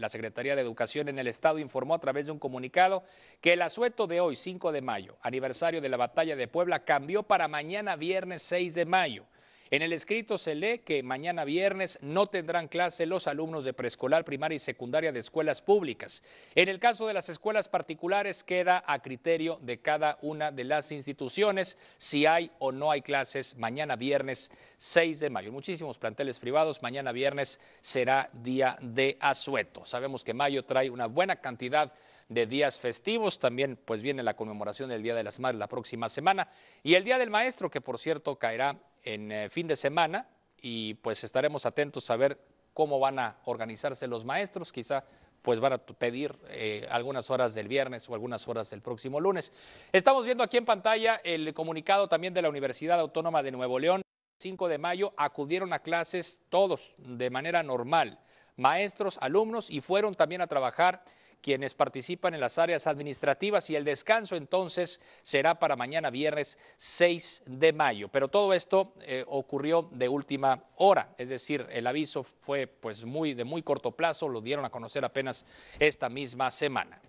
La Secretaría de Educación en el Estado informó a través de un comunicado que el asueto de hoy, 5 de mayo, aniversario de la batalla de Puebla, cambió para mañana viernes 6 de mayo. En el escrito se lee que mañana viernes no tendrán clase los alumnos de preescolar, primaria y secundaria de escuelas públicas. En el caso de las escuelas particulares queda a criterio de cada una de las instituciones si hay o no hay clases mañana viernes 6 de mayo. Muchísimos planteles privados, mañana viernes será día de asueto. Sabemos que mayo trae una buena cantidad de días festivos. También pues viene la conmemoración del Día de las Madres la próxima semana y el Día del Maestro que por cierto caerá en eh, fin de semana y pues estaremos atentos a ver cómo van a organizarse los maestros, quizá pues van a pedir eh, algunas horas del viernes o algunas horas del próximo lunes. Estamos viendo aquí en pantalla el comunicado también de la Universidad Autónoma de Nuevo León. 5 de mayo acudieron a clases todos de manera normal, maestros, alumnos y fueron también a trabajar quienes participan en las áreas administrativas y el descanso entonces será para mañana viernes 6 de mayo. Pero todo esto eh, ocurrió de última hora, es decir, el aviso fue pues muy de muy corto plazo, lo dieron a conocer apenas esta misma semana.